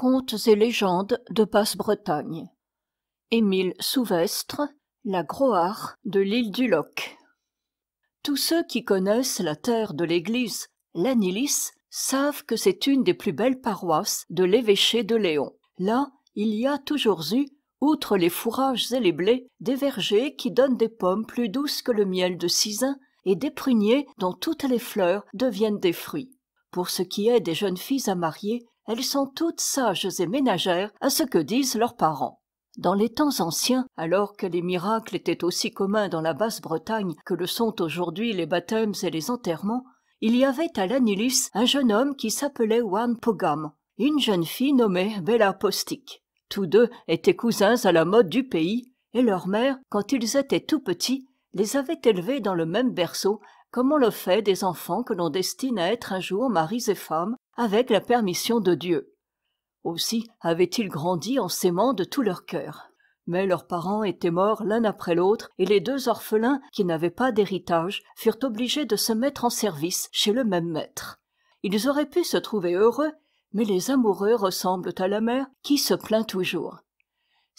Contes et légendes de Basse-Bretagne. Émile Souvestre, La Groare de l'île du Loc Tous ceux qui connaissent la terre de l'église, l'Anilis, savent que c'est une des plus belles paroisses de l'évêché de Léon. Là, il y a toujours eu, outre les fourrages et les blés, des vergers qui donnent des pommes plus douces que le miel de Cisin et des pruniers dont toutes les fleurs deviennent des fruits. Pour ce qui est des jeunes filles à marier, elles sont toutes sages et ménagères à ce que disent leurs parents dans les temps anciens alors que les miracles étaient aussi communs dans la basse-bretagne que le sont aujourd'hui les baptêmes et les enterrements il y avait à lanilis un jeune homme qui s'appelait Juan pogam et une jeune fille nommée bella postic tous deux étaient cousins à la mode du pays et leur mère quand ils étaient tout petits les avait élevés dans le même berceau comme on le fait des enfants que l'on destine à être un jour maris et femmes avec la permission de dieu aussi avaient-ils grandi en s'aimant de tout leur cœur mais leurs parents étaient morts l'un après l'autre et les deux orphelins qui n'avaient pas d'héritage furent obligés de se mettre en service chez le même maître ils auraient pu se trouver heureux mais les amoureux ressemblent à la mère qui se plaint toujours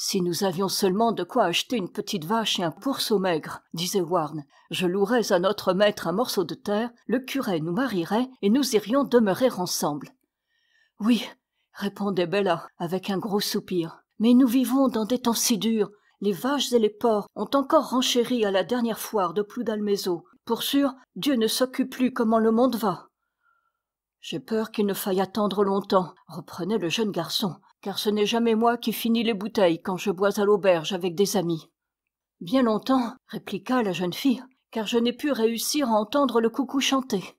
si nous avions seulement de quoi acheter une petite vache et un pourceau maigre disait Warne, je louerais à notre maître un morceau de terre le curé nous marierait et nous irions demeurer ensemble oui répondait bella avec un gros soupir mais nous vivons dans des temps si durs les vaches et les porcs ont encore renchéri à la dernière foire de ploudalmézo pour sûr dieu ne s'occupe plus comment le monde va j'ai peur qu'il ne faille attendre longtemps reprenait le jeune garçon car ce n'est jamais moi qui finis les bouteilles quand je bois à l'auberge avec des amis bien longtemps répliqua la jeune fille car je n'ai pu réussir à entendre le coucou chanter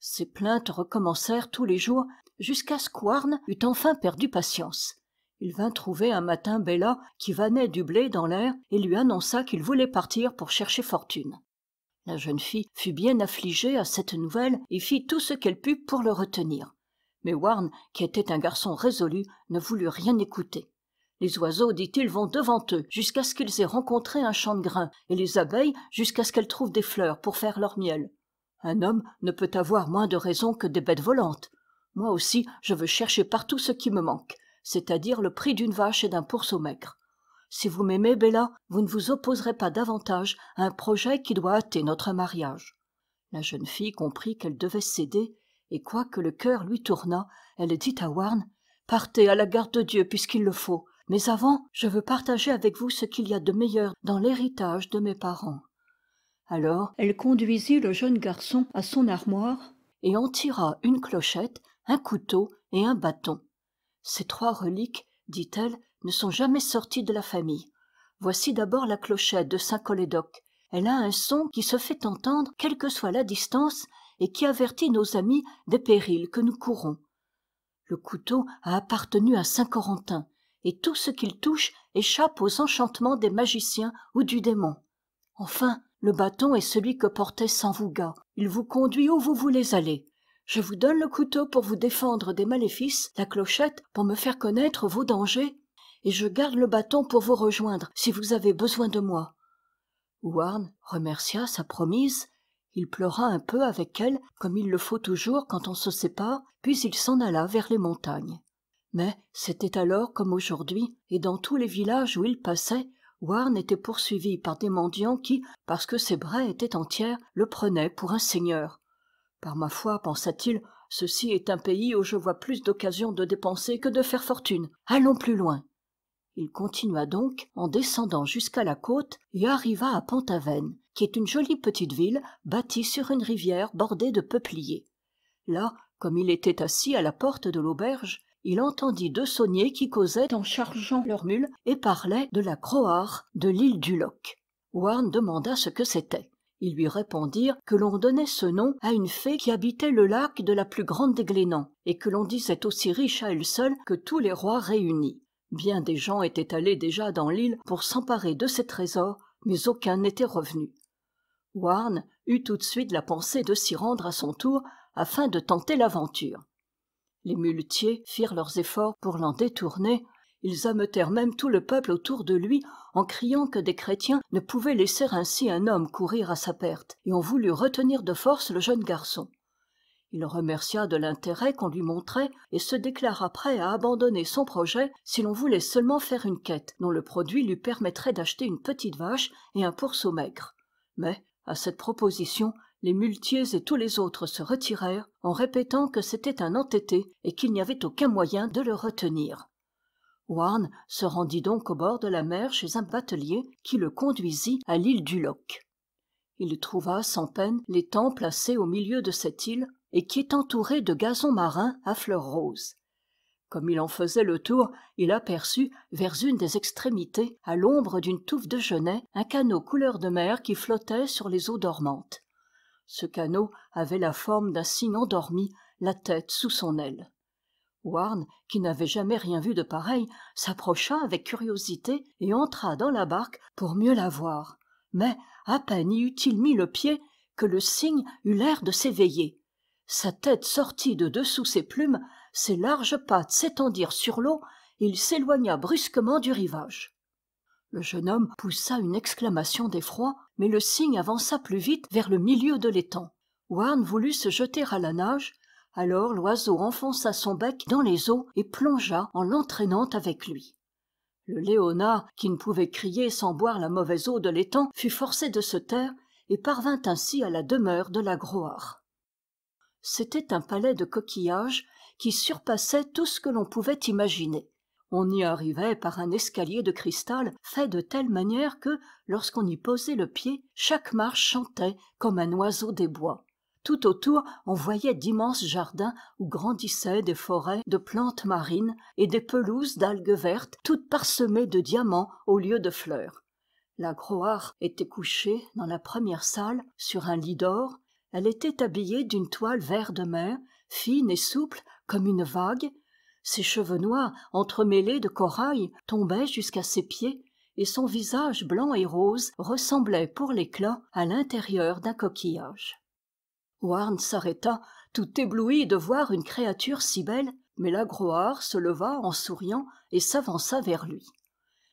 ces plaintes recommencèrent tous les jours jusqu'à ce qu'ouarn eût enfin perdu patience il vint trouver un matin bella qui vanait du blé dans l'air et lui annonça qu'il voulait partir pour chercher fortune la jeune fille fut bien affligée à cette nouvelle et fit tout ce qu'elle put pour le retenir mais warn qui était un garçon résolu ne voulut rien écouter les oiseaux dit-il vont devant eux jusqu'à ce qu'ils aient rencontré un champ de grain et les abeilles jusqu'à ce qu'elles trouvent des fleurs pour faire leur miel un homme ne peut avoir moins de raison que des bêtes volantes moi aussi je veux chercher partout ce qui me manque c'est-à-dire le prix d'une vache et d'un pourceau maigre si vous m'aimez bella vous ne vous opposerez pas davantage à un projet qui doit hâter notre mariage la jeune fille comprit qu'elle devait céder et quoique le cœur lui tournât elle dit à warn partez à la garde de dieu puisqu'il le faut mais avant je veux partager avec vous ce qu'il y a de meilleur dans l'héritage de mes parents alors elle conduisit le jeune garçon à son armoire et en tira une clochette un couteau et un bâton ces trois reliques dit-elle ne sont jamais sorties de la famille voici d'abord la clochette de saint colédoc elle a un son qui se fait entendre quelle que soit la distance et qui avertit nos amis des périls que nous courons le couteau a appartenu à saint corentin et tout ce qu'il touche échappe aux enchantements des magiciens ou du démon enfin le bâton est celui que portait sanvouga il vous conduit où vous voulez aller je vous donne le couteau pour vous défendre des maléfices la clochette pour me faire connaître vos dangers et je garde le bâton pour vous rejoindre si vous avez besoin de moi houarn remercia sa promise il pleura un peu avec elle comme il le faut toujours quand on se sépare puis il s'en alla vers les montagnes mais c'était alors comme aujourd'hui et dans tous les villages où il passait warren était poursuivi par des mendiants qui parce que ses bras étaient entières le prenaient pour un seigneur par ma foi pensa-t-il ceci est un pays où je vois plus d'occasion de dépenser que de faire fortune allons plus loin il continua donc en descendant jusqu'à la côte et arriva à qui est une jolie petite ville bâtie sur une rivière bordée de peupliers là comme il était assis à la porte de l'auberge il entendit deux sauniers qui causaient en chargeant leurs mules et parlaient de la croare de l'île du Loc. Warren demanda ce que c'était ils lui répondirent que l'on donnait ce nom à une fée qui habitait le lac de la plus grande des glénans et que l'on disait aussi riche à elle seule que tous les rois réunis bien des gens étaient allés déjà dans l'île pour s'emparer de ses trésors mais aucun n'était revenu eut tout de suite la pensée de s'y rendre à son tour afin de tenter l'aventure les muletiers firent leurs efforts pour l'en détourner ils ameutèrent même tout le peuple autour de lui en criant que des chrétiens ne pouvaient laisser ainsi un homme courir à sa perte et on voulut retenir de force le jeune garçon il remercia de l'intérêt qu'on lui montrait et se déclara prêt à abandonner son projet si l'on voulait seulement faire une quête dont le produit lui permettrait d'acheter une petite vache et un pourceau maigre mais à cette proposition les muletiers et tous les autres se retirèrent en répétant que c'était un entêté et qu'il n'y avait aucun moyen de le retenir Warren se rendit donc au bord de la mer chez un batelier qui le conduisit à l'île du Loc. il trouva sans peine l'étang placé au milieu de cette île et qui est entouré de gazon marin à fleurs roses comme il en faisait le tour il aperçut vers une des extrémités à l'ombre d'une touffe de genêts un canot couleur de mer qui flottait sur les eaux dormantes ce canot avait la forme d'un cygne endormi la tête sous son aile Warn, qui n'avait jamais rien vu de pareil, s'approcha avec curiosité et entra dans la barque pour mieux la voir. Mais à peine y eut-il mis le pied que le cygne eut l'air de s'éveiller sa tête sortit de dessous ses plumes ses larges pattes s'étendirent sur l'eau et il s'éloigna brusquement du rivage le jeune homme poussa une exclamation d'effroi mais le cygne avança plus vite vers le milieu de l'étang Warn voulut se jeter à la nage alors l'oiseau enfonça son bec dans les eaux et plongea en l'entraînant avec lui le léonard qui ne pouvait crier sans boire la mauvaise eau de l'étang fut forcé de se taire et parvint ainsi à la demeure de la c'était un palais de coquillages qui surpassait tout ce que l'on pouvait imaginer on y arrivait par un escalier de cristal fait de telle manière que lorsqu'on y posait le pied chaque marche chantait comme un oiseau des bois tout autour on voyait d'immenses jardins où grandissaient des forêts de plantes marines et des pelouses d'algues vertes toutes parsemées de diamants au lieu de fleurs la groire était couchée dans la première salle sur un lit d'or elle était habillée d'une toile vert de mer fine et souple comme une vague ses cheveux noirs entremêlés de corail tombaient jusqu'à ses pieds et son visage blanc et rose ressemblait pour l'éclat à l'intérieur d'un coquillage Warren s'arrêta tout ébloui de voir une créature si belle mais la groire se leva en souriant et s'avança vers lui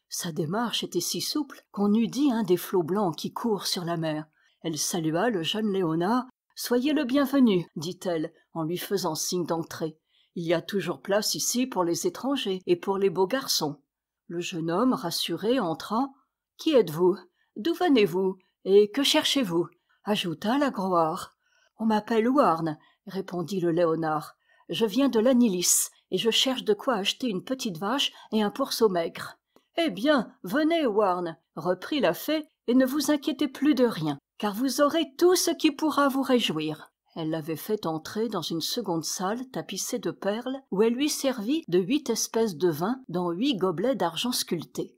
sa démarche était si souple qu'on eût dit un des flots blancs qui courent sur la mer elle salua le jeune léonard soyez le bienvenu dit-elle en lui faisant signe d'entrer il y a toujours place ici pour les étrangers et pour les beaux garçons le jeune homme rassuré entra qui êtes-vous d'où venez-vous et que cherchez-vous ajouta la groire on m'appelle ouarn répondit le léonard je viens de l'anilis et je cherche de quoi acheter une petite vache et un pourceau maigre eh bien venez ouarn reprit la fée et ne vous inquiétez plus de rien car vous aurez tout ce qui pourra vous réjouir elle l'avait fait entrer dans une seconde salle tapissée de perles où elle lui servit de huit espèces de vin dans huit gobelets d'argent sculpté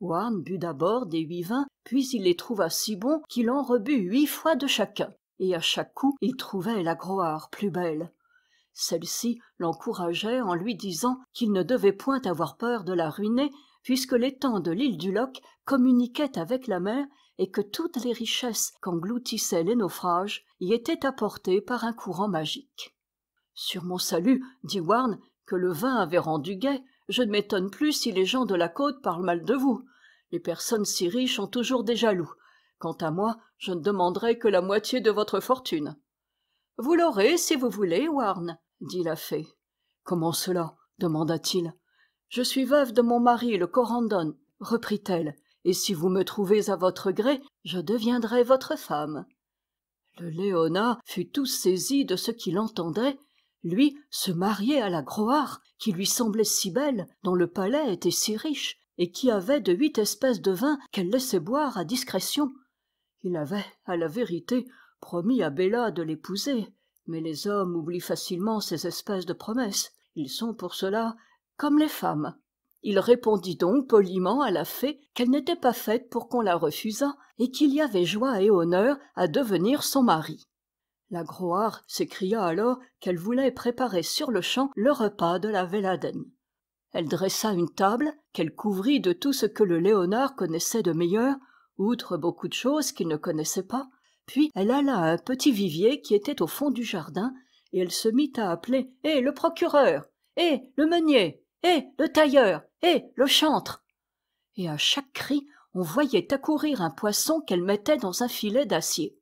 Juan but d'abord des huit vins puis il les trouva si bons qu'il en rebut huit fois de chacun et à chaque coup il trouvait la groire plus belle celle-ci l'encourageait en lui disant qu'il ne devait point avoir peur de la ruiner puisque l'étang de l'île du loc communiquait avec la mer et que toutes les richesses qu'engloutissaient les naufrages y étaient apportées par un courant magique sur mon salut dit warn que le vin avait rendu gai je ne m'étonne plus si les gens de la côte parlent mal de vous les personnes si riches ont toujours des jaloux quant à moi je ne demanderai que la moitié de votre fortune vous l'aurez si vous voulez warn dit la fée comment cela demanda-t-il je suis veuve de mon mari le corandon reprit-elle et si vous me trouvez à votre gré je deviendrai votre femme le léonard fut tout saisi de ce qu'il entendait lui se marier à la groire qui lui semblait si belle dont le palais était si riche et qui avait de huit espèces de vins qu'elle laissait boire à discrétion il avait à la vérité promis à bella de l'épouser mais les hommes oublient facilement ces espèces de promesses ils sont pour cela comme les femmes il répondit donc poliment à la fée qu'elle n'était pas faite pour qu'on la refusât et qu'il y avait joie et honneur à devenir son mari la groire s'écria alors qu'elle voulait préparer sur-le-champ le repas de la véladen elle dressa une table qu'elle couvrit de tout ce que le léonard connaissait de meilleur outre beaucoup de choses qu'il ne connaissait pas puis elle alla à un petit vivier qui était au fond du jardin et elle se mit à appeler hé «Eh, le procureur hé eh, le meunier hé le tailleur hé le chantre et à chaque cri on voyait accourir un poisson qu'elle mettait dans un filet d'acier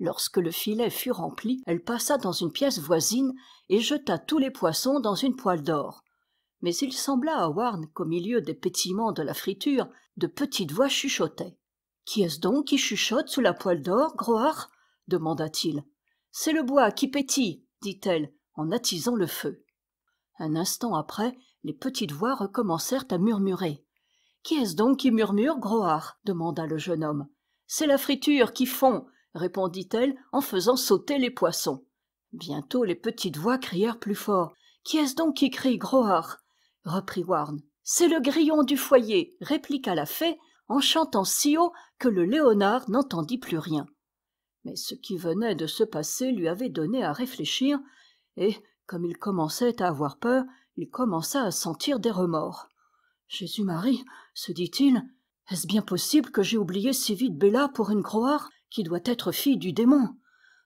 lorsque le filet fut rempli elle passa dans une pièce voisine et jeta tous les poissons dans une poêle d'or mais il sembla à Warn qu'au milieu des pétillements de la friture de petites voix chuchotaient qui est-ce donc qui chuchote sous la poêle d'or groar demanda-t-il c'est le bois qui pétille dit-elle en attisant le feu un instant après les petites voix recommencèrent à murmurer qui est-ce donc qui murmure hart demanda le jeune homme c'est la friture qui fond répondit-elle en faisant sauter les poissons bientôt les petites voix crièrent plus fort qui est-ce donc qui crie hart reprit warn c'est le grillon du foyer répliqua la fée en chantant si haut que le léonard n'entendit plus rien mais ce qui venait de se passer lui avait donné à réfléchir et comme il commençait à avoir peur il commença à sentir des remords jésus-marie se dit-il est-ce bien possible que j'aie oublié si vite bella pour une croire qui doit être fille du démon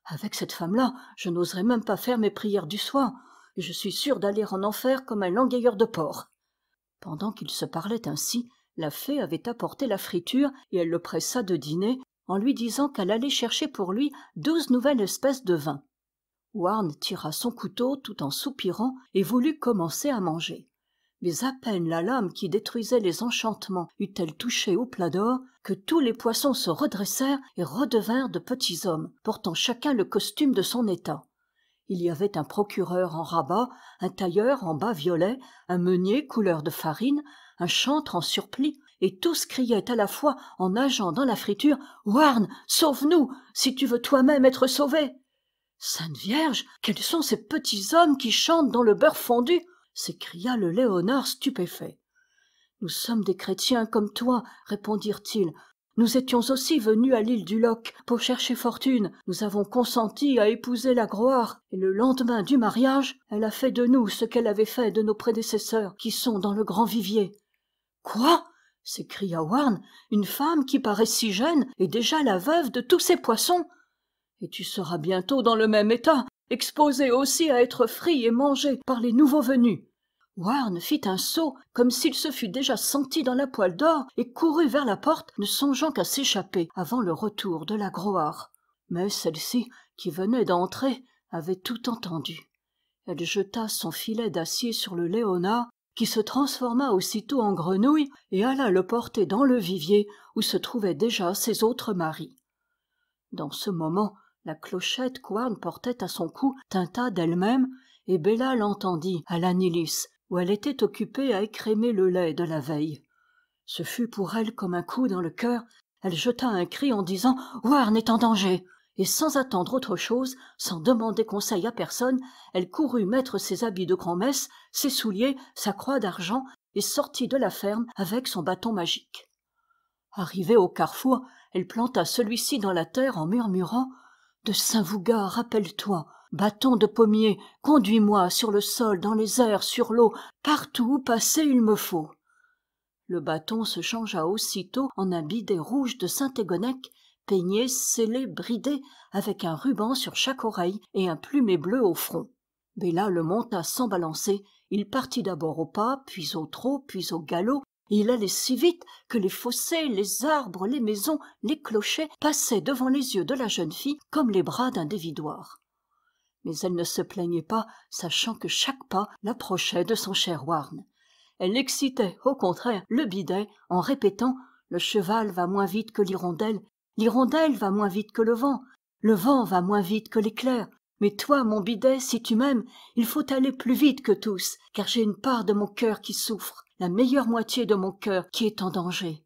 avec cette femme-là je n'oserais même pas faire mes prières du soir et je suis sûr d'aller en enfer comme un langueilleur de porc pendant qu'il se parlait ainsi la fée avait apporté la friture et elle le pressa de dîner en lui disant qu'elle allait chercher pour lui douze nouvelles espèces de vins Warn tira son couteau tout en soupirant et voulut commencer à manger mais à peine la lame qui détruisait les enchantements eut-elle touché au plat d'or que tous les poissons se redressèrent et redevinrent de petits hommes portant chacun le costume de son état il y avait un procureur en rabat un tailleur en bas violet un meunier couleur de farine un chantre en surplis et tous criaient à la fois en nageant dans la friture Warn, sauve-nous si tu veux toi-même être sauvé sainte vierge quels sont ces petits hommes qui chantent dans le beurre fondu s'écria le léonard stupéfait nous sommes des chrétiens comme toi répondirent-ils nous étions aussi venus à l'île du Loc pour chercher fortune nous avons consenti à épouser la groire et le lendemain du mariage elle a fait de nous ce qu'elle avait fait de nos prédécesseurs qui sont dans le grand vivier quoi s'écria Warren, « une femme qui paraît si jeune est déjà la veuve de tous ces poissons et tu seras bientôt dans le même état exposé aussi à être frit et mangé par les nouveaux venus Warren fit un saut comme s'il se fût déjà senti dans la poêle d'or et courut vers la porte ne songeant qu'à s'échapper avant le retour de la groire mais celle-ci qui venait d'entrer avait tout entendu elle jeta son filet d'acier sur le léonard qui se transforma aussitôt en grenouille et alla le porter dans le vivier où se trouvaient déjà ses autres maris dans ce moment la clochette qu'ouarn portait à son cou tinta d'elle-même et bella l'entendit à l'anilis où elle était occupée à écrémer le lait de la veille ce fut pour elle comme un coup dans le cœur elle jeta un cri en disant Ouarn est en danger et sans attendre autre chose sans demander conseil à personne elle courut mettre ses habits de grand-messe, ses souliers sa croix d'argent et sortit de la ferme avec son bâton magique arrivée au carrefour elle planta celui-ci dans la terre en murmurant de saint vougard rappelle-toi bâton de pommier conduis-moi sur le sol dans les airs sur l'eau partout où passer il me faut le bâton se changea aussitôt en un bidet rouge de saint égonnec peigné scellé bridé avec un ruban sur chaque oreille et un plumet bleu au front béla le monta sans balancer il partit d'abord au pas puis au trot puis au galop il allait si vite que les fossés les arbres les maisons les clochers passaient devant les yeux de la jeune fille comme les bras d'un dévidoir mais elle ne se plaignait pas sachant que chaque pas l'approchait de son cher warn elle excitait au contraire le bidet en répétant le cheval va moins vite que l'hirondelle l'hirondelle va moins vite que le vent le vent va moins vite que l'éclair mais toi mon bidet si tu m'aimes il faut aller plus vite que tous car j'ai une part de mon cœur qui souffre la meilleure moitié de mon cœur qui est en danger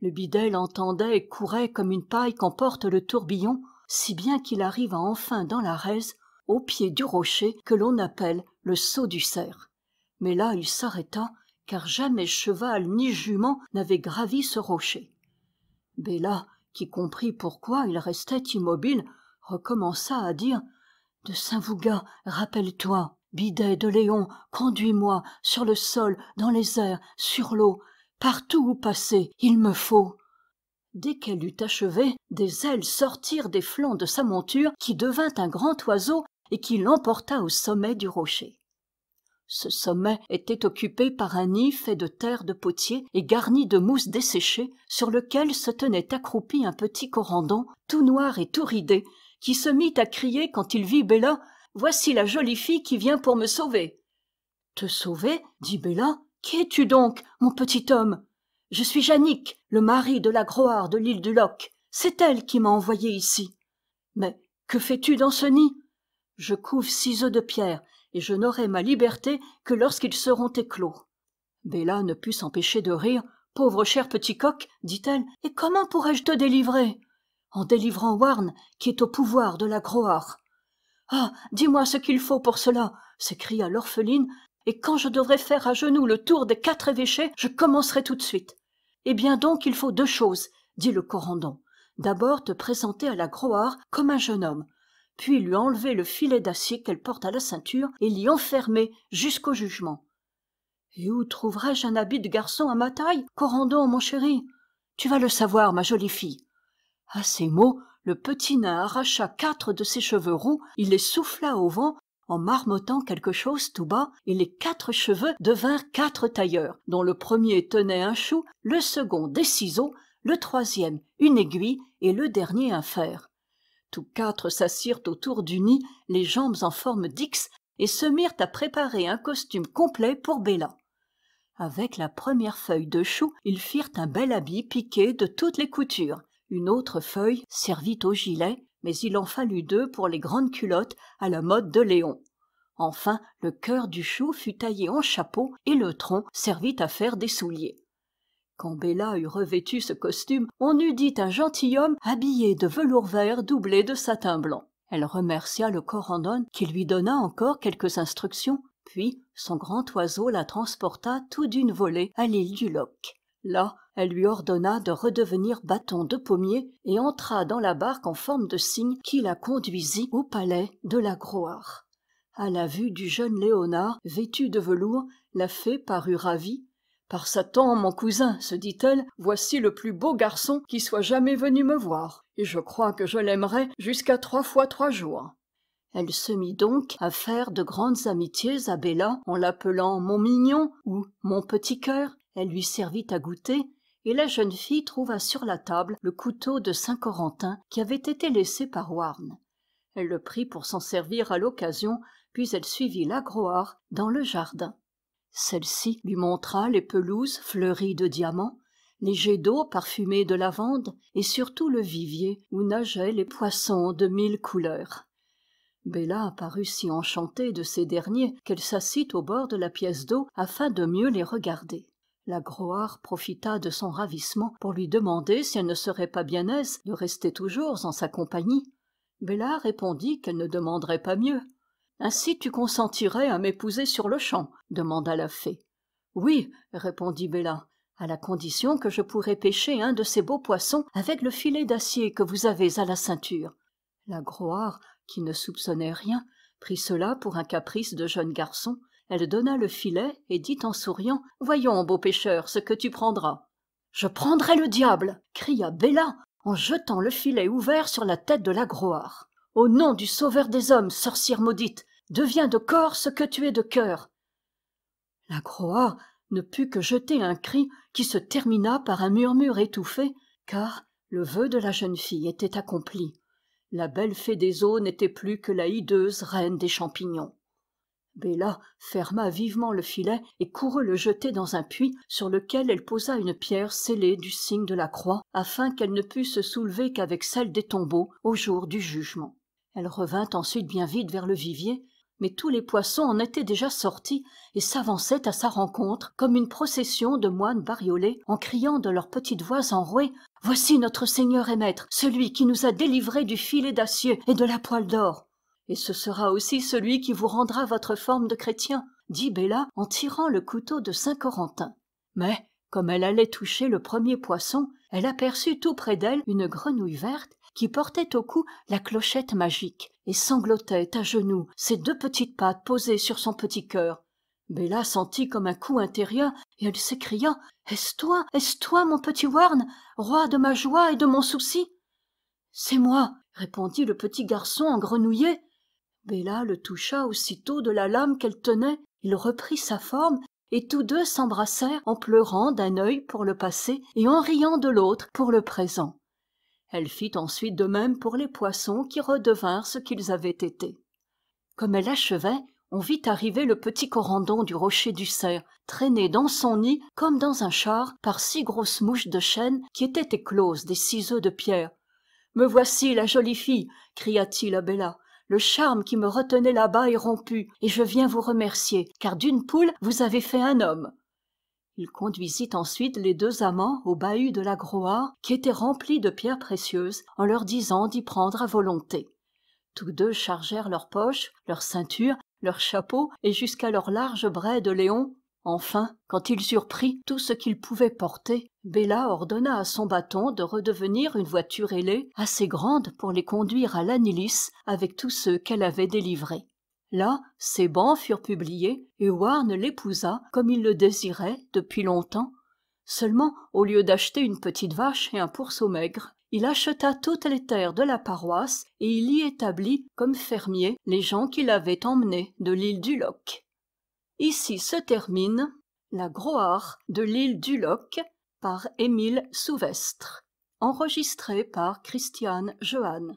le bidet entendait et courait comme une paille qu'emporte le tourbillon si bien qu'il arriva enfin dans la raise, au pied du rocher que l'on appelle le saut du cerf mais là il s'arrêta car jamais cheval ni jument n'avait gravi ce rocher béla qui comprit pourquoi il restait immobile recommença à dire de saint-vougat rappelle-toi bidet de léon conduis-moi sur le sol dans les airs sur l'eau partout où passer il me faut dès qu'elle eut achevé des ailes sortirent des flancs de sa monture qui devint un grand oiseau et qui l'emporta au sommet du rocher ce sommet était occupé par un nid fait de terre de potier et garni de mousse desséchée sur lequel se tenait accroupi un petit corandon tout noir et tout ridé qui se mit à crier quand il vit bella voici la jolie fille qui vient pour me sauver te sauver dit Bella. qui es-tu donc mon petit homme je suis Jannick, le mari de la groire de l'île du Loc. »« c'est elle qui m'a envoyé ici mais que fais-tu dans ce nid je couve six œufs de pierre et je n'aurai ma liberté que lorsqu'ils seront éclos Bella ne put s'empêcher de rire pauvre cher petit coq dit-elle et comment pourrais-je te délivrer en délivrant warn qui est au pouvoir de la ah dis-moi ce qu'il faut pour cela s'écria l'orpheline et quand je devrai faire à genoux le tour des quatre évêchés je commencerai tout de suite eh bien donc il faut deux choses dit le corandon d'abord te présenter à la groire comme un jeune homme puis lui enlever le filet d'acier qu'elle porte à la ceinture et l'y enfermer jusqu'au jugement et où trouverai-je un habit de garçon à ma taille corandon mon chéri tu vas le savoir ma jolie fille à ah, ces mots le petit nain arracha quatre de ses cheveux roux il les souffla au vent en marmottant quelque chose tout bas et les quatre cheveux devinrent quatre tailleurs dont le premier tenait un chou le second des ciseaux le troisième une aiguille et le dernier un fer tous quatre s'assirent autour du nid les jambes en forme d'x et se mirent à préparer un costume complet pour Béla. Avec la première feuille de chou, ils firent un bel habit piqué de toutes les coutures, une autre feuille servit au gilet mais il en fallut deux pour les grandes culottes à la mode de léon enfin le cœur du chou fut taillé en chapeau et le tronc servit à faire des souliers quand Bella eut revêtu ce costume on eût dit un gentilhomme habillé de velours vert doublé de satin blanc elle remercia le corandon qui lui donna encore quelques instructions puis son grand oiseau la transporta tout d'une volée à l'île du loch là elle lui ordonna de redevenir bâton de pommier et entra dans la barque en forme de cygne qui la conduisit au palais de la groire à la vue du jeune léonard vêtu de velours la fée parut ravie par satan mon cousin se dit-elle voici le plus beau garçon qui soit jamais venu me voir et je crois que je l'aimerai jusqu'à trois fois trois jours elle se mit donc à faire de grandes amitiés à Bella en l'appelant mon mignon ou mon petit cœur elle lui servit à goûter et la jeune fille trouva sur la table le couteau de saint corentin qui avait été laissé par warn elle le prit pour s'en servir à l'occasion puis elle suivit la dans le jardin celle-ci lui montra les pelouses fleuries de diamants les jets d'eau parfumés de lavande et surtout le vivier où nageaient les poissons de mille couleurs Bella parut si enchantée de ces derniers qu'elle s'assit au bord de la pièce d'eau afin de mieux les regarder la groire profita de son ravissement pour lui demander si elle ne serait pas bien aise de rester toujours en sa compagnie bella répondit qu'elle ne demanderait pas mieux ainsi tu consentirais à m'épouser sur-le-champ demanda la fée oui répondit bella à la condition que je pourrais pêcher un de ces beaux poissons avec le filet d'acier que vous avez à la ceinture la groire qui ne soupçonnait rien prit cela pour un caprice de jeune garçon elle donna le filet et dit en souriant voyons beau pêcheur ce que tu prendras je prendrai le diable cria bella en jetant le filet ouvert sur la tête de la groire au nom du sauveur des hommes sorcière maudite deviens de corps ce que tu es de cœur la groa ne put que jeter un cri qui se termina par un murmure étouffé car le vœu de la jeune fille était accompli la belle fée des eaux n'était plus que la hideuse reine des champignons bella ferma vivement le filet et courut le jeter dans un puits sur lequel elle posa une pierre scellée du signe de la croix afin qu'elle ne pût se soulever qu'avec celle des tombeaux au jour du jugement elle revint ensuite bien vite vers le vivier mais tous les poissons en étaient déjà sortis et s'avançaient à sa rencontre comme une procession de moines bariolés en criant de leurs petites voix enrouées voici notre seigneur et maître celui qui nous a délivrés du filet d'acier et de la poêle d'or et ce sera aussi celui qui vous rendra votre forme de chrétien dit bella en tirant le couteau de saint corentin mais comme elle allait toucher le premier poisson elle aperçut tout près d'elle une grenouille verte qui portait au cou la clochette magique et sanglotait à genoux ses deux petites pattes posées sur son petit cœur bella sentit comme un coup intérieur et elle s'écria est-ce toi est-ce toi mon petit warn roi de ma joie et de mon souci c'est moi répondit le petit garçon en grenouillé. Béla le toucha aussitôt de la lame qu'elle tenait il reprit sa forme et tous deux s'embrassèrent en pleurant d'un œil pour le passé et en riant de l'autre pour le présent elle fit ensuite de même pour les poissons qui redevinrent ce qu'ils avaient été comme elle achevait on vit arriver le petit corandon du rocher du cerf traîné dans son nid comme dans un char par six grosses mouches de chêne qui étaient écloses des ciseaux de pierre me voici la jolie fille cria-t-il à Béla le charme qui me retenait là-bas est rompu et je viens vous remercier car d'une poule vous avez fait un homme il conduisit ensuite les deux amants au bahut de la groire qui était rempli de pierres précieuses en leur disant d'y prendre à volonté tous deux chargèrent leurs poches leurs ceintures leurs chapeaux et jusqu'à leurs larges braies de léon enfin quand eurent pris tout ce qu'il pouvait porter Bella ordonna à son bâton de redevenir une voiture ailée assez grande pour les conduire à lanilis avec tous ceux qu'elle avait délivrés là ses bans furent publiés et Warne l'épousa comme il le désirait depuis longtemps seulement au lieu d'acheter une petite vache et un pourceau maigre il acheta toutes les terres de la paroisse et il y établit comme fermier, les gens qu'il avait emmenés de l'île du loch Ici se termine La groire de l'île du Loc par Émile Souvestre. Enregistré par Christiane Johan.